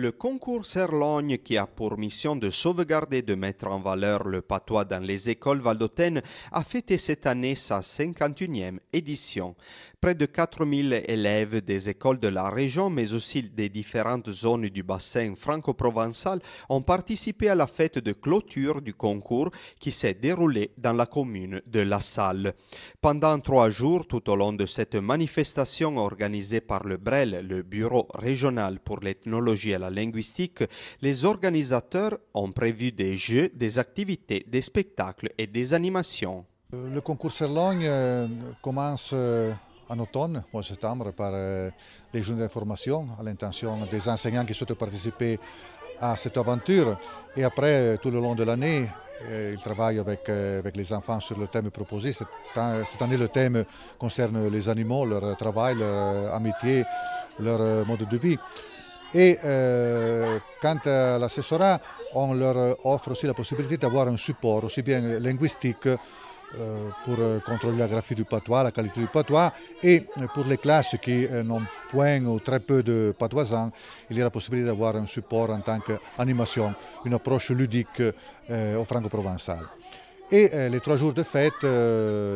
Le concours Serlogne, qui a pour mission de sauvegarder et de mettre en valeur le patois dans les écoles valdôtaines, a fêté cette année sa 51e édition. Près de 4000 élèves des écoles de la région, mais aussi des différentes zones du bassin franco-provençal, ont participé à la fête de clôture du concours qui s'est déroulée dans la commune de La Salle. Pendant trois jours, tout au long de cette manifestation organisée par le BREL, le Bureau régional pour l'ethnologie et la linguistique, les organisateurs ont prévu des jeux, des activités, des spectacles et des animations. Euh, le concours Serlogne euh, commence euh, en automne, en septembre, par les jeunes d'information à l'intention des enseignants qui souhaitent participer à cette aventure. Et après, tout le long de l'année, ils travaillent avec, les enfants sur le thème proposé. Cette, cette, année, le thème concerne les animaux, leur travail, leur amitié, leur mode de vie et euh, quant à l'assessorat, on leur euh, offre aussi la possibilité d'avoir un support aussi bien euh, linguistique pour contrôler la graphie du patois, la qualité du patois, et pour les classes qui n'ont point ou très peu de patoisans, il y a la possibilité d'avoir un support en tant qu'animation, une approche ludique au franco-provençal. Et les trois jours de fête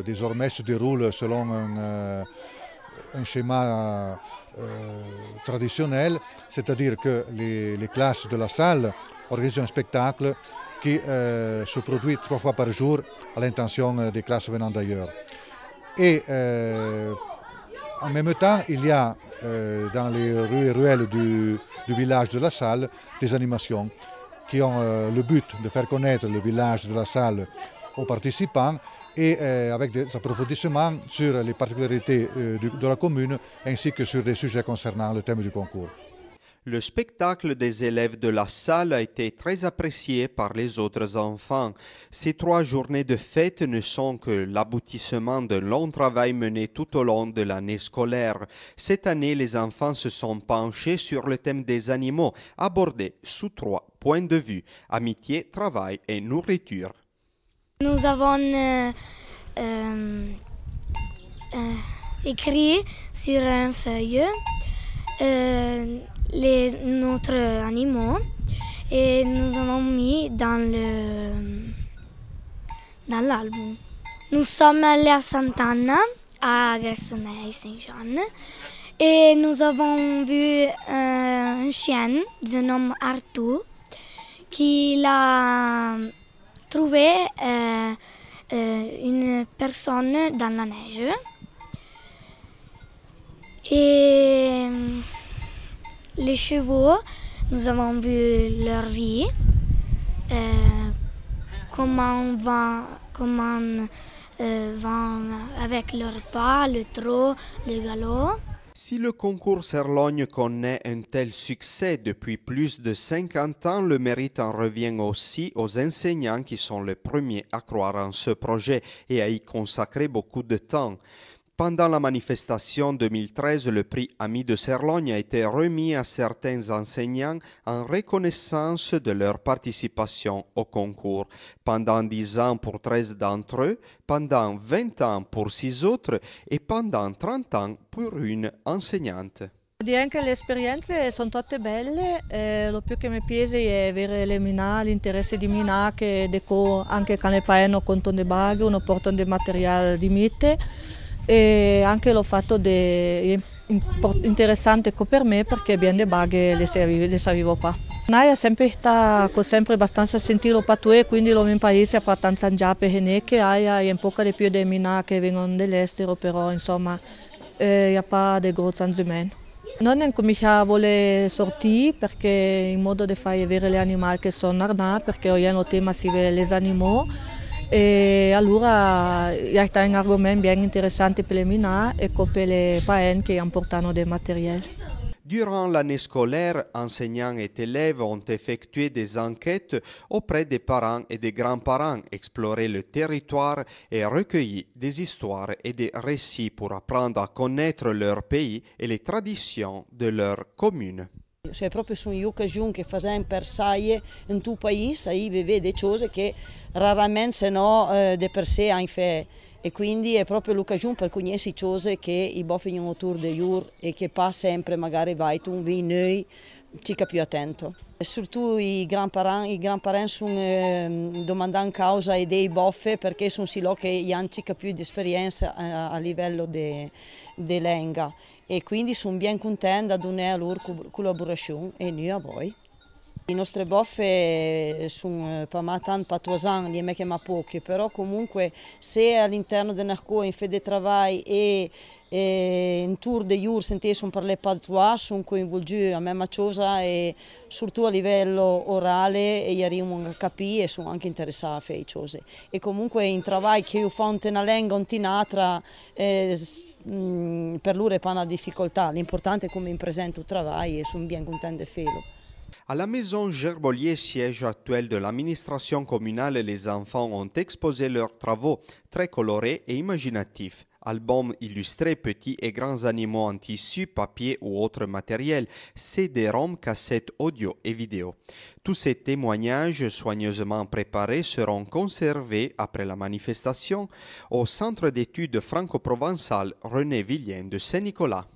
désormais se déroulent selon un un schéma euh, euh, traditionnel, c'est-à-dire que les, classes de la salle organisent un spectacle qui euh, se produit trois fois par jour à l'intention des classes venant d'ailleurs. Et en même temps, il y a dans les rues et ruelles du, village de la Salle des animations qui ont le but de faire connaître le village de la Salle aux participants hein, et euh, avec des approfondissements sur les particularités euh, de la commune ainsi que sur des sujets concernant le thème du concours. Le spectacle des élèves de la salle a été très apprécié par les autres enfants. Ces trois journées de fête ne sont que l'aboutissement d'un long travail mené tout au long de l'année scolaire. Cette année, les enfants se sont penchés sur le thème des animaux, abordé sous trois points de vue, amitié, travail et nourriture. Nous avons euh, euh, euh, écrit sur un feuille les, notre animaux et nous avons mis dans dans l'album. Nous sommes allés à Sant'Anna, à Gressonnet Saint-Jean, et nous avons vu un chien du nom Arthur qui l'a trouvé euh, une personne dans la neige. Et euh, les chevaux, nous avons vu leur vie, euh, comment va, comment vont avec leur pas, le trot, le galop. Si le concours Serlogne connaît un tel succès depuis plus de 50 ans, le mérite en revient aussi aux enseignants qui sont les premiers à croire en ce projet et à y consacrer beaucoup de temps. Pendant la manifestation 2013, le prix Ami de Cerlogne a été remis à certains enseignants en reconnaissance de leur participation au concours. Pendant 10 ans pour 13 d'entre eux, pendant 20 ans pour 6 autres et pendant 30 ans pour une enseignante. Direi che le esperienze sono tutte belle, eh, lo più che mi piace è avere le Minà, l'interesse di Minà che deco anche quando paese non contano non de e anche l'ho fatto de, interessante per me perché bien le baghe le, servivo, le sapevo qua. Naya sempre sta sempre abbastanza sentito patue, quindi lo mio paese è abbastanza già per che hai un po' di più di mina che vengono dall'estero, però insomma non è pa de grozzo anzimento. Non cominciavo a voler sortire perché in modo di fare avere gli animali che sono arna, perché oggi è un tema si vede gli animali Et alors, il y a un argument bien intéressant pour les minas et pour les qui qui emportent nos matériels. Durant l'année scolaire, enseignants et élèves ont effectué des enquêtes auprès des parents et des grands-parents, exploré le territoire et recueilli des histoires et des récits pour apprendre à connaître leur pays et les traditions de leur commune. Se cioè, proprio sono io che facciamo per saie in tuo paese, ahí vede cose che raramente se no eh, di per sé hanno fatto. E quindi è proprio l'occasione per conoscere cose che i boffi non tour de jur e che pa sempre magari vai tu, vi noi, cica più attento. E soprattutto i grandparenti gran sono eh, in causa e dei boffe perché sono sì che hanno più di esperienza a, eh, a livello di lenga e quindi sono ben contenta di un'ora con la lavorazione e noi a voi. Le nostre boffe sono eh, Pamatan, Patoisan, di Meche Mapoche, però comunque se all'interno Narco in Fede Travai e in tour de jour sentissimo parlare patois, sono coinvolti a me Maciosa e eh, soprattutto a livello orale e arriviamo a capire e sono anche interessati a fare cose. E comunque in travai che io faccio una lingua, in altra, eh, mm, per loro è una difficoltà, l'importante è come mi presente il travai e sono ben contento di farlo. À la maison Gerbolier, siège actuel de l'administration communale, les enfants ont exposé leurs travaux très colorés et imaginatifs albums illustrés, petits et grands animaux en tissu, papier ou autre matériel, CD-ROM, cassettes audio et vidéo. Tous ces témoignages soigneusement préparés seront conservés après la manifestation au Centre d'études franco-provençal René Villien de Saint-Nicolas.